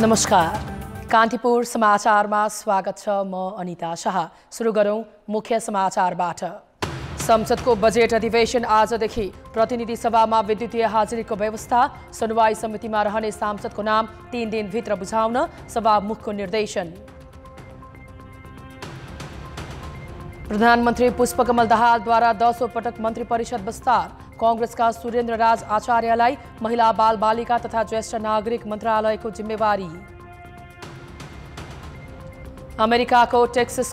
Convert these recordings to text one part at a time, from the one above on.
नमस्कार कान्तिपुर समाचारमा स्वागत छ म अनिता शाह सुरु गरौँ मुख्य समाचारबाट संसदको बजेट अधिवेशन आजदेखि प्रतिनिधि सभामा विद्युतीय हाजिरीको व्यवस्था सुनवाई समितिमा रहने सांसदको नाम तीन दिनभित्र बुझाउन सभामुखको निर्देशन प्रधानमन्त्री पुष्पकमल दाहालद्वारा दसौँ पटक मन्त्री परिषद विस्तार कांग्रेस का सुरेन्द्र राज आचार्य महिला बाल बालिका तथा ज्येष्ठ नागरिक मंत्रालय को जिम्मेवारी अमेरिका अमेरिकाको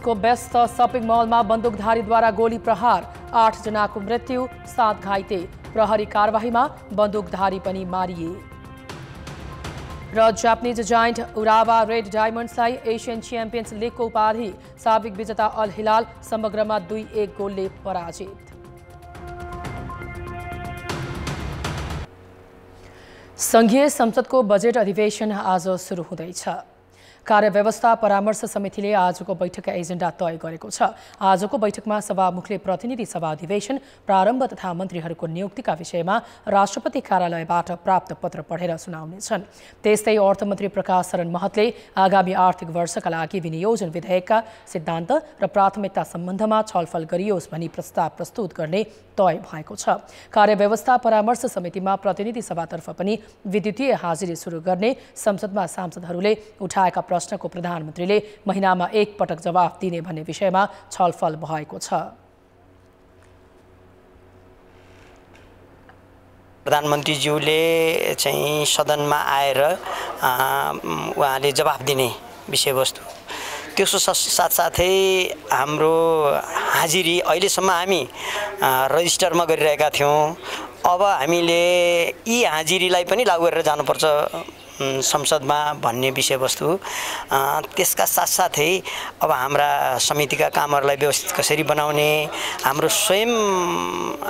को व्यस्त सपिंग मल में बंदूकधारी द्वारा गोली प्रहार आठ जना को मृत्यु सात घाइते प्रहरी कार्यवाही में बंदूकधारी मारिए र Japanese giant Urawa Red Asian Champions League को उपाधि साबिक विजेता अल हिलाल समग्रमा दुई एक गोल ने पराजित संघीय संसदको बजेट अधिवेशन आज सुरु हुँदैछ कार्यव्यवस्था परामर्श समितिले आजको बैठक एजेन्डा तय गरेको छ आजको बैठकमा सभामुखले प्रतिनिधि सभा अधिवेशन प्रारम्भ तथा मन्त्रीहरूको नियुक्तिका विषयमा राष्ट्रपति कार्यालयबाट प्राप्त पत्र पढेर सुनाउनेछन् त्यस्तै अर्थमन्त्री प्रकाश शरण महतले आगामी आर्थिक वर्षका लागि विनियोजन विधेयकका सिद्धान्त र प्राथमिकता सम्बन्धमा छलफल गरियोस् भनी प्रस्ताव प्रस्तुत गर्ने तय भएको छ कार्यव्यवस्था परामर्श समितिमा प्रतिनिधि सभातर्फ पनि विद्युतीय हाजिरी सुरु गर्ने संसदमा सांसदहरूले उठाएका प्रश्नको प्रधानमन्त्रीले महिनामा एकपटक जवाफ दिने भन्ने विषयमा छलफल भएको छ प्रधानमन्त्रीज्यूले चाहिँ सदनमा आएर उहाँले जवाफ दिने विषयवस्तु त्यसको साथसाथै हाम्रो हाजिरी अहिलेसम्म हामी रजिस्टरमा गरिरहेका थियौँ अब हामीले यी हाजिरीलाई पनि लागु गरेर जानुपर्छ संसदमा भन्ने विषयवस्तु त्यसका साथसाथै अब हाम्रा समितिका कामहरूलाई व्यवस्थित कसरी बनाउने हाम्रो स्वयं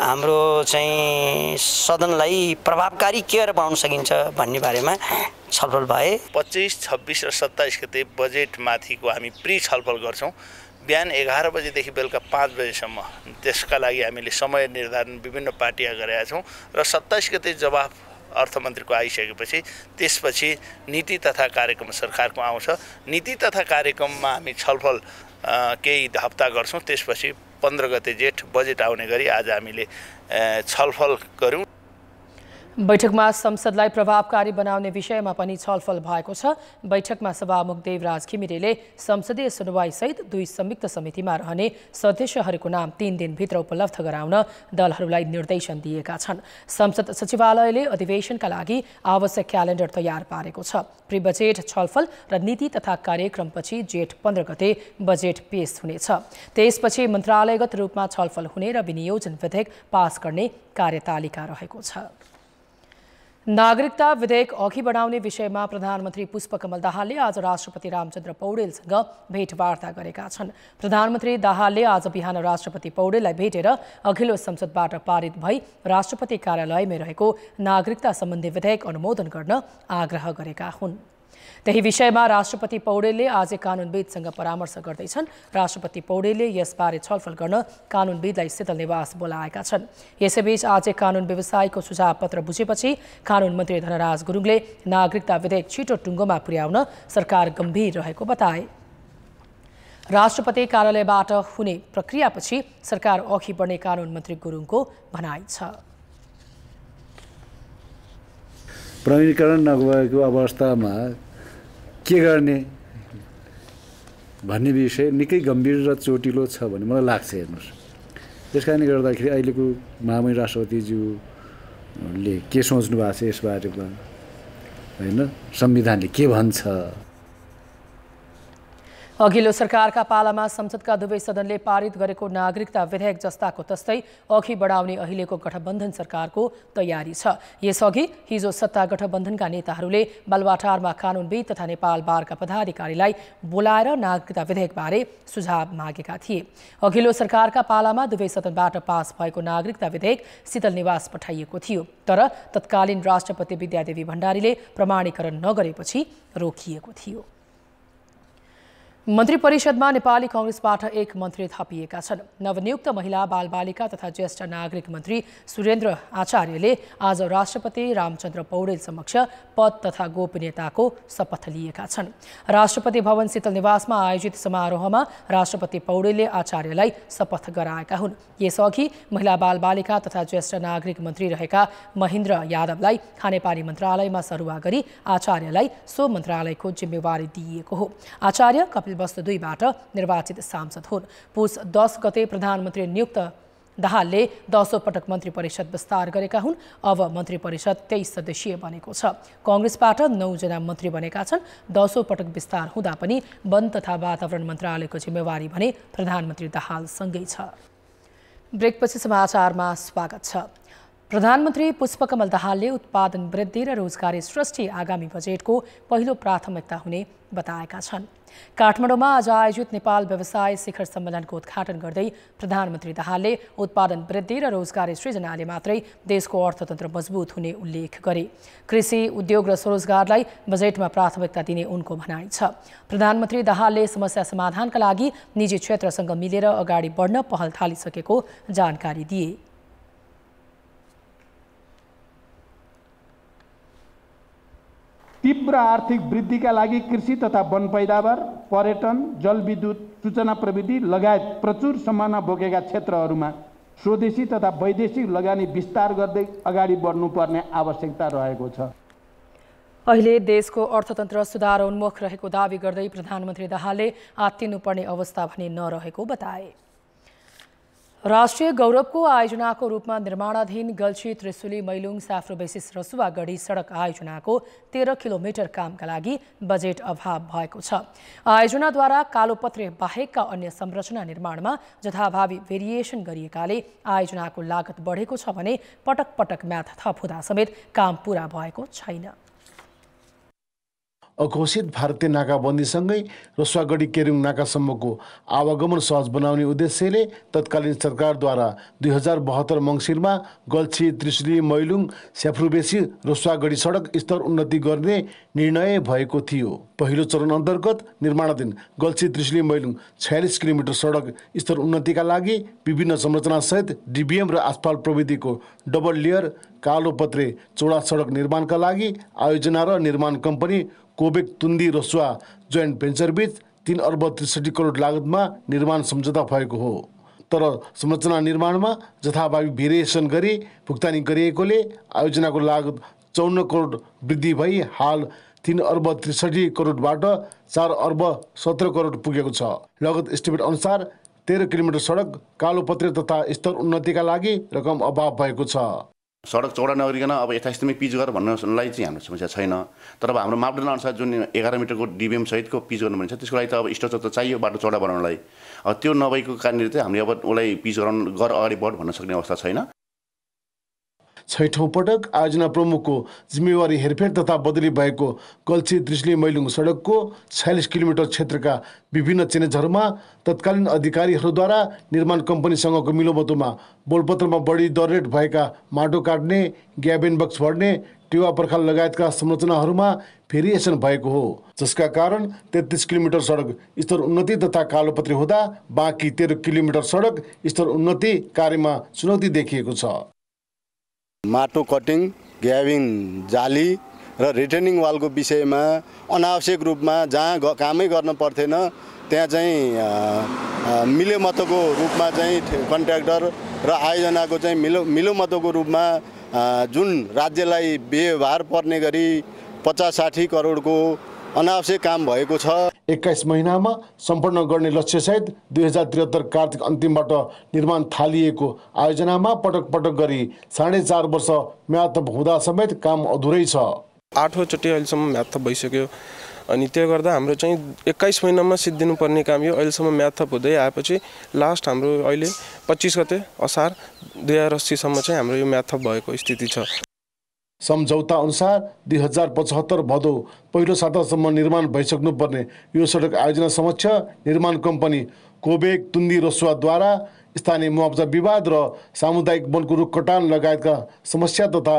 हाम्रो चाहिँ सदनलाई प्रभावकारी के गरेर बनाउन सकिन्छ भन्ने बारेमा छलफल भए पच्चिस छब्बिस र सत्ताइस गते बजेटमाथिको हामी प्रि छलफल गर्छौँ बिहान एघार बजेदेखि बेलुका पाँच बजेसम्म त्यसका लागि हामीले समय निर्धारण विभिन्न पार्टीमा गरेका छौँ र सत्ताइस गते जवाफ अर्थमन्त्रीको आइसकेपछि त्यसपछि नीति तथा कार्यक्रम सरकारको आउँछ नीति तथा कार्यक्रममा हामी छलफल केही हप्ता गर्छौँ त्यसपछि पन्ध्र गते जेठ बजेट आउने गरी आज हामीले छलफल गऱ्यौँ बैठकमा संसदलाई प्रभावकारी बनाउने विषयमा पनि छलफल भएको छ बैठकमा सभामुख देवराज घिमिरेले संसदीय सुनवाईसहित दुई संयुक्त समितिमा रहने सदस्यहरूको नाम तीन दिनभित्र उपलब्ध गराउन दलहरूलाई निर्देशन दिएका छन् संसद सचिवालयले अधिवेशनका लागि आवश्यक क्यालेण्डर तयार पारेको छ प्री बजेट छलफल र नीति तथा कार्यक्रमपछि जेठ पन्ध्र गते बजेट पेश हुनेछ त्यसपछि मन्त्रालयगत रूपमा छलफल हुने र विनियोजन विधेयक पास गर्ने कार्यतालिका रहेको छ नागरिकता विधेयक अघि बढाउने विषयमा प्रधानमन्त्री पुष्पकमल दाहालले आज राष्ट्रपति रामचन्द्र पौडेलसँग भेटवार्ता गरेका छन् प्रधानमन्त्री दाहालले आज बिहान राष्ट्रपति पौडेललाई भेटेर अघिल्लो संसदबाट पारित भई राष्ट्रपति कार्यालयमै रहेको नागरिकता सम्बन्धी विधेयक अनुमोदन गर्न आग्रह गरेका हुन् त्यही विषयमा राष्ट्रपति पौडेलले आज कानुनविदसँग परामर्श गर्दैछन् राष्ट्रपति पौडेलले यसबारे छलफल गर्न कानुनविदलाई शीतल निवास बोलाएका छन् यसैबीच आज कानुन व्यवसायको सुझाव पत्र बुझेपछि कानुन मन्त्री धनराज गुरुङले नागरिकता विधेयक छिटो टुङ्गोमा पुर्याउन सरकार गम्भीर रहेको बताए राष्ट्रपति कार्यालयबाट हुने प्रक्रियापछि सरकार अघि बढ्ने कानुन मन्त्री गुरुङको भनाइ छ प्रवीणीकरण नभएको अवस्थामा के गर्ने भन्ने विषय निकै गम्भीर र चोटिलो छ भन्ने मलाई लाग्छ हेर्नुहोस् त्यस कारणले गर्दाखेरि अहिलेको महामहिम राष्ट्रपतिज्यूले के सोच्नु भएको छ यसबारेमा होइन संविधानले के भन्छ अघिल्लो सरकारका पालामा संसदका दुवै सदनले पारित गरेको नागरिकता विधेयक जस्ताको तस्तै अघि बढाउने अहिलेको गठबन्धन सरकारको तयारी छ यसअघि हिजो सत्ता गठबन्धनका नेताहरूले बालवाटारमा कानुनविद तथा नेपाल बारका पदाधिकारीलाई बोलाएर नागरिकता विधेयकबारे सुझाव मागेका थिए अघिल्लो सरकारका पालामा दुवै सदनबाट पास भएको नागरिकता विधेयक शीतल निवास पठाइएको थियो तर तत्कालीन राष्ट्रपति विद्यादेवी भण्डारीले प्रमाणीकरण नगरेपछि रोकिएको थियो मन्त्री परिषदमा नेपाली कङ्ग्रेसबाट एक मन्त्री थपिएका छन् नवनियुक्त महिला बालबालिका तथा ज्येष्ठ नागरिक मन्त्री सुरेन्द्र आचार्यले आज राष्ट्रपति रामचन्द्र पौडेल समक्ष पद तथा गोपनीयताको शपथ लिएका छन् राष्ट्रपति भवन शीतल निवासमा आयोजित समारोहमा राष्ट्रपति पौडेलले आचार्यलाई शपथ गराएका हुन् यसअघि महिला बालबालिका तथा ज्येष्ठ नागरिक मन्त्री रहेका महेन्द्र यादवलाई खानेपानी मन्त्रालयमा सरुवा गरी आचार्यलाई सो मन्त्रालयको जिम्मेवारी दिइएको हो आचार्य बस्त दुईबाट निर्वाचित सांसद हुन् पुस दस गते प्रधानमन्त्री नियुक्त दाहालले दसौँ पटक मन्त्री परिषद विस्तार गरेका हुन् अब मन्त्री परिषद तेइस सदस्यीय बनेको छ कङ्ग्रेसबाट नौजना मन्त्री बनेका छन् दसौँ पटक विस्तार हुँदा पनि वन तथा वातावरण मन्त्रालयको जिम्मेवारी भने प्रधानमन्त्री दाहालसँगै छ ब्रेकपछि समाचारमा स्वागत छ प्रधानमन्त्री पुष्पकमल दाहालले उत्पादन वृद्धि र रोजगारी सृष्टि आगामी बजेटको पहिलो प्राथमिकता हुने बताएका छन् काठमाडौँमा आज आयोजित नेपाल व्यवसाय शिखर सम्मेलनको उद्घाटन गर्दै प्रधानमन्त्री दाहालले उत्पादन वृद्धि र रोजगारी सृजनाले मात्रै देशको अर्थतन्त्र मजबुत हुने उल्लेख गरे कृषि उद्योग र स्वरोजगारलाई बजेटमा प्राथमिकता दिने उनको भनाइ छ प्रधानमन्त्री दाहालले समस्या समाधानका लागि निजी क्षेत्रसँग मिलेर अगाडि बढ्न पहल थालिसकेको जानकारी दिए तीव्र आर्थिक वृद्धिका लागि कृषि तथा वन पैदावार पर्यटन जलविद्युत सूचना प्रविधि लगायत प्रचुर सम्भावना बोकेका क्षेत्रहरूमा स्वदेशी तथा वैदेशिक लगानी विस्तार गर्दै अगाडि बढ्नुपर्ने आवश्यकता रहेको छ अहिले देशको अर्थतन्त्र सुधारोन्मुख रहेको दावी गर्दै प्रधानमन्त्री दाहालले आत्तिनुपर्ने अवस्था भने नरहेको बताए राष्ट्रिय गौरवको आयोजनाको रूपमा निर्माणाधीन गल्छी त्रिशुली मैलुङ साफ्रोबेसिस रसुवागढी सडक आयोजनाको तेह्र किलोमिटर कामका लागि बजेट अभाव भएको छ आयोजनाद्वारा कालोपत्रे बाहेकका अन्य संरचना निर्माणमा जथाभावी भेरिएसन गरिएकाले आयोजनाको लागत बढेको छ भने पटक पटक म्याथ थप हुँदा समेत काम पूरा भएको छैन अघोषित भारतीय नाकाबन्दीसँगै रसुवागढी केरुङ नाकासम्मको आवागमन सहज बनाउने उद्देश्यले तत्कालीन सरकारद्वारा दुई हजार बहत्तर मङ्सिरमा गल्छी त्रिशुली मैलुङ स्याफ्रुबेसी रसुवागढी सडक स्तर उन्नति गर्ने निर्णय भएको थियो पहिलो चरण अन्तर्गत निर्माणाधीन गल्छी त्रिशुली मैलुङ छयालिस किलोमिटर सडक स्तर उन्नतिका लागि विभिन्न संरचनासहित डिबिएम र आसपाल प्रविधिको डबल लेयर कालोपत्रे चौडा सडक निर्माणका लागि आयोजना र निर्माण कम्पनी कोबेक तुन्दी रसुवा जोइन्ट भेन्चरबिच तिन अर्ब त्रिसठी करोड लागतमा निर्माण सम्झौता भएको हो तर संरचना निर्माणमा जथाभावी भेरिएसन गरी भुक्तानी गरिएकोले आयोजनाको लागत चौन्न करोड वृद्धि भई हाल तिन अर्ब त्रिसठी करोडबाट चार अर्ब सत्र करोड पुगेको छ लगत इस्टिमेट अनुसार तेह्र किलोमिटर सडक कालोपत्रे तथा स्तर उन्नतिका लागि रकम अभाव भएको छ सडक चौडा नगरिकन अब यथास्थमै पिच गर भन्नलाई चाहिँ हाम्रो समस्या छैन तर अब हाम्रो मापदण्ड अनुसार जुन एघार मिटरको डिबिएम सहितको पिच गर्नु छ त्यसको लागि त अब स्ट्रक्चर त चाहियो बाटो चौडा बनाउनलाई अब त्यो नभएको कारणले चाहिँ हामीले अब उसलाई पिच गराउनु गर अगाडि बढ भन्न सक्ने अवस्था छैन छैठौँ पटक आयोजना प्रमुखको जिम्मेवारी हेरफेर तथा बदली भएको कल्छी दृष्टि मैलुङ सडकको छयालिस किलोमिटर क्षेत्रका विभिन्न चेनेजहरूमा तत्कालीन अधिकारीहरूद्वारा निर्माण कम्पनीसँगको मिलोमतोमा बोलपत्रमा बढी दररेट भएका माटो काट्ने ग्याबेन बक्स भर्ने टेवा पर्खाल लगायतका संरचनाहरूमा भेरिएसन भएको हो जसका कारण तेत्तिस किलोमिटर सडक स्तर उन्नति तथा कालोपत्री हुँदा बाँकी तेह्र किलोमिटर सडक स्तर उन्नति कार्यमा चुनौती देखिएको छ माटो कटिङ ग्याभिङ जाली र रिटर्निङ वालको विषयमा अनावश्यक रूपमा जहाँ कामै गर्न पर्थेन त्यहाँ चाहिँ मिलोमतोको रूपमा चाहिँ कन्ट्र्याक्टर र आयोजनाको चाहिँ मिलो मिलोमतोको रूपमा जुन राज्यलाई व्यवहार पर्ने गरी पचास साठी करोडको अनावश्यक काम भएको छ एक्काइस महिनामा सम्पन्न गर्ने लक्ष्यसहित दुई हजार त्रिहत्तर कार्तिक अन्तिमबाट निर्माण थालिएको आयोजनामा पटक पटक गरी साढे चार वर्ष म्याथप हुँदा समेत काम अधुरै छ आठौँचोटि अहिलेसम्म म्याथप भइसक्यो अनि त्यो गर्दा हाम्रो चाहिँ एक्काइस महिनामा सिद्धिनुपर्ने काम यो अहिलेसम्म म्याथप हुँदै आएपछि लास्ट हाम्रो अहिले पच्चिस गते असार दुई हजार अस्सीसम्म चाहिँ हाम्रो यो म्याथप भएको स्थिति छ सम्झौता अनुसार दुई हजार पचहत्तर भदौ पहिलो सातासम्म निर्माण भइसक्नुपर्ने यो सडक आयोजना समक्ष निर्माण कम्पनी कोबेक तुन्दी रसुवाद्वारा स्थानीय मुआब्जा विवाद र सामुदायिक वनको रुख कटान लगायतका समस्या तथा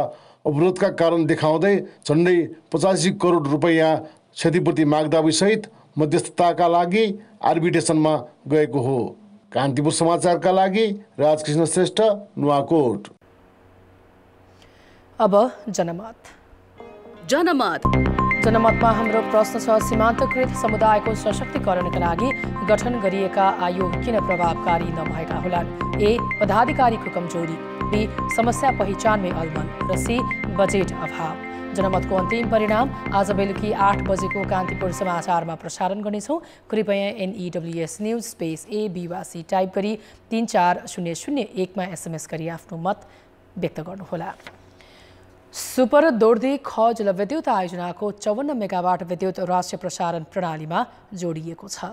अवरोधका कारण देखाउँदै झन्डै पचासी करोड रुपैयाँ क्षतिपूर्ति मागदाबीसहित मध्यस्थताका लागि आर्बिटेसनमा गएको हो कान्तिपुर समाचारका लागि राजकृष्ण श्रेष्ठ नुवाकोट अब जनमत जनमत जनमतमा हाम्रो प्रश्न छ सीमान्तकृत समुदायको सशक्तिकरणका लागि गठन गरिएका आयोग किन प्रभावकारी नभएका होलान् ए पदाधिकारीको कमजोरी बी समस्या पहिचानमै अल्मन र सी बजेट अभाव जनमतको अन्तिम परिणाम आज बेलुकी आठ बजेको कान्तिपुर समाचारमा प्रसारण गर्नेछौँ कृपया एनइडब्ल्युएस न्युज स्पेस ए बिवासी टाइप गरी तिन चार शून्य शून्य एकमा एसएमएस गरी आफ्नो मत व्यक्त गर्नुहोला सुपर दोर्दी खज विद्युत आयोजनाको चौवन्न मेगावाट विद्युत राष्ट्रिय प्रसारण प्रणालीमा जोडिएको छ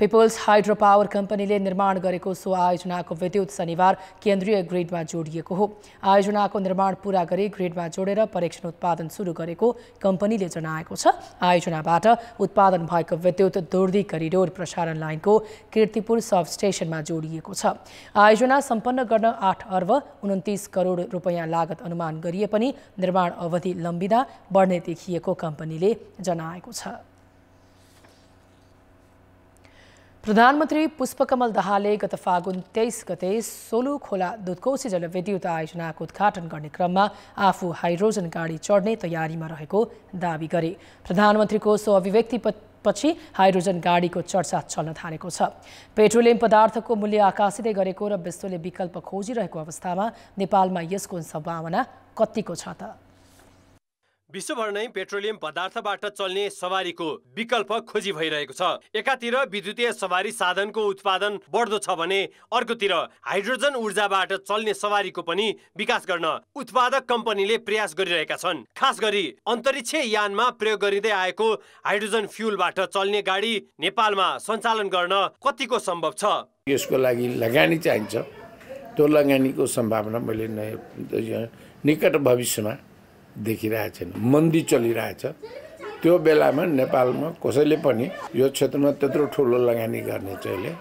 पिपल्स हाइड्रो पावर कम्पनीले निर्माण गरेको सो आयोजनाको विद्युत शनिबार केन्द्रीय ग्रिडमा जोडिएको हो आयोजनाको निर्माण पूरा गरी ग्रिडमा जोडेर परीक्षण उत्पादन सुरु गरेको कम्पनीले जनाएको छ आयोजनाबाट उत्पादन भएको विद्युत दोर्दी करिडोर प्रसारण लाइनको किर्तिपुर सब स्टेसनमा जोडिएको छ आयोजना सम्पन्न गर्न आठ अर्ब उन्तिस करोड रुपियाँ लागत अनुमान गरिए पनि निर्माण अवधि लम्बिँदा बढ्ने देखिएको कम्पनीले जनाएको छ प्रधानमन्त्री पुष्पकमल दाहालले गत फागुन तेइस गते सोलु खोला दुधकोशी जलविद्युत आयोजनाको उद्घाटन गर्ने क्रममा आफू हाइड्रोजन गाडी चढ्ने तयारीमा रहेको दावी गरे प्रधानमन्त्रीको सो अभिव्यक्ति पछि हाइड्रोजन गाडीको चर्चा चल्न थालेको छ पेट्रोलियम पदार्थको मूल्य आकाशिँदै गरेको र विश्वले विकल्प खोजिरहेको अवस्थामा नेपालमा यसको सम्भावना कतिको छ त विश्वभर नै पेट्रोलियम पदार्थबाट चल्ने सवारीको विकल्प खोजी भइरहेको छ एकातिर विद्युतीय सवारी साधनको उत्पादन बढ्दो छ भने अर्कोतिर हाइड्रोजन ऊर्जाबाट चल्ने सवारीको पनि विकास गर्न उत्पादक कम्पनीले प्रयास गरिरहेका छन् खास गरी अन्तरिक्ष यानमा प्रयोग गरिँदै आएको हाइड्रोजन फ्युलबाट चल्ने गाडी नेपालमा सञ्चालन गर्न कतिको सम्भव छ यसको लागि लगानी चाहिन्छ त्यो लगानीको सम्भावना मैले निकट भविष्यमा देखिरहेछन् मन्दी चलिरहेछ त्यो बेलामा नेपालमा कसैले पनि यो क्षेत्रमा त्यत्रो ठुलो लगानी गर्ने चाहिँ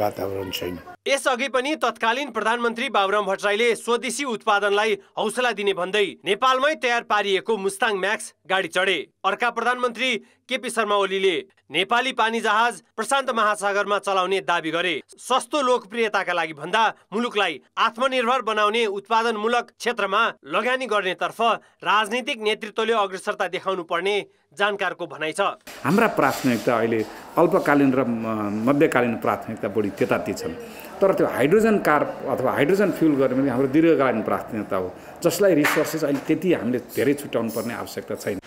वातावरण छैन यसअघि पनि तत्कालीन प्रधानमन्त्री बाबुराम भट्टराईले स्वदेशी उत्पादनलाई हौसला दिने भन्दै नेपालमै तयार पारिएको मुस्ताङ म्याक्स गाडी चढे अर्का प्रधानमन्त्री केपी शर्मा ओलीले नेपाली पानी जहाज प्रशान्त महासागरमा चलाउने दावी गरे सस्तो लोकप्रियताका लागि भन्दा मुलुकलाई आत्मनिर्भर बनाउने उत्पादनमूलक क्षेत्रमा लगानी गर्नेतर्फ राजनीतिक नेतृत्वले अग्रसरता देखाउनु पर्ने जानकारको भनाइ छ हाम्रा प्राथमिकता अहिले अल्पकालीन र मध्यकालीन प्राथमिकता बढी त्यताति छन् तर त्यो हाइड्रोजन कार अथवा हाइड्रोजन फ्युल गर्ने भने हाम्रो दीर्घकालीन प्राथमिकता हो जसलाई रिसोर्सेस अहिले त्यति हामीले धेरै छुट्याउनु पर्ने आवश्यकता छैन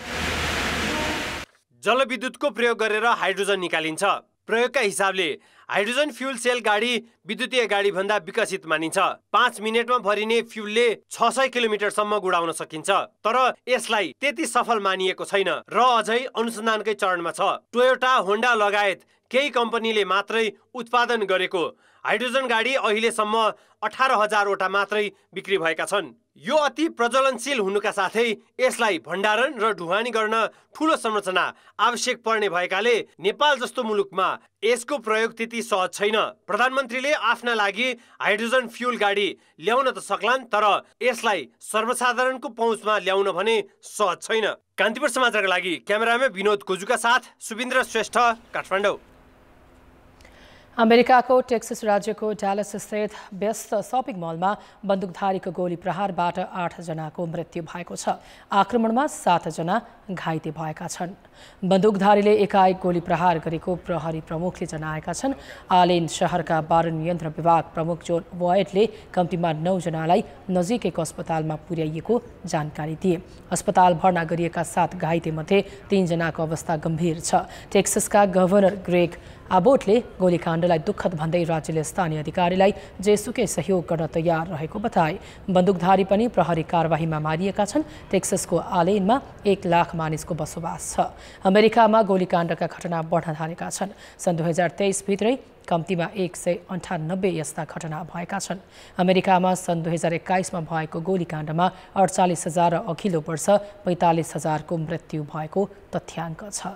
जलविद्युतको प्रयोग गरेर हाइड्रोजन निकालिन्छ प्रयोगका हिसाबले हाइड्रोजन फ्युल सेल गाडी विद्युतीय गाडीभन्दा विकसित मानिन्छ पाँच मिनटमा भरिने फ्युलले छ सय किलोमिटरसम्म गुडाउन सकिन्छ तर यसलाई त्यति सफल मानिएको छैन र अझै अनुसन्धानकै चरणमा छ टोयोटा होन्डा लगायत केही कम्पनीले मात्रै उत्पादन गरेको हाइड्रोजन गाडी अहिलेसम्म अठार हजारवटा मात्रै बिक्री भएका छन् यो अति प्रज्वलनशील हुनुका साथै यसलाई भण्डारण र ढुवानी गर्न ठुलो संरचना आवश्यक पर्ने भएकाले नेपाल जस्तो मुलुकमा यसको प्रयोग त्यति सहज छैन प्रधानमन्त्रीले आफ्ना लागि हाइड्रोजन फ्युल गाडी ल्याउन त सक्लान् तर यसलाई सर्वसाधारणको पहुँचमा ल्याउन भने सहज छैन कान्तिपुर समाचारका लागि क्यामेरामा विनोद कोजुका साथ सुविन्द्र श्रेष्ठ काठमाडौँ अमेरिकाको टेक्सस राज्यको ड्यालस स्थित व्यस्त सपिङ मलमा बन्दुकधारीको गोली प्रहारबाट आठजनाको मृत्यु भएको छ आक्रमणमा सातजना घाइते भएका छन् बन्दुकधारीले एकाएक गोली प्रहार गरेको प्रहरी प्रमुखले जनाएका छन् आलेन सहरका बाल नियन्त्रण विभाग प्रमुख जोन वायटले कम्तीमा नौजनालाई नजिकैको अस्पतालमा पुर्याइएको जानकारी दिए अस्पताल भर्ना गरिएका सात घाइतेमध्ये तीनजनाको अवस्था गम्भीर छ टेक्ससका गभर्नर ग्रेक आबोटले गोलीकाण्डलाई दुःखद भन्दै राज्यले स्थानीय अधिकारीलाई जेसुकै सहयोग गर्न तयार रहेको बताए बन्दुकधारी पनि प्रहरी कारवाहीमा मारिएका छन् टेक्सको आलेनमा एक लाख मानिसको बसोबास छ अमेरिकामा गोलीकाण्डका घटना बढ्न थालेका छन् सन् दुई हजार तेइसभित्रै कम्तीमा एक सय अन्ठानब्बे यस्ता घटना भएका छन् अमेरिकामा सन् दुई हजार एक्काइसमा भएको गोलीकाण्डमा अडचालिस हजार र अघिल्लो वर्ष पैँतालिस हजारको मृत्यु भएको तथ्याङ्क छ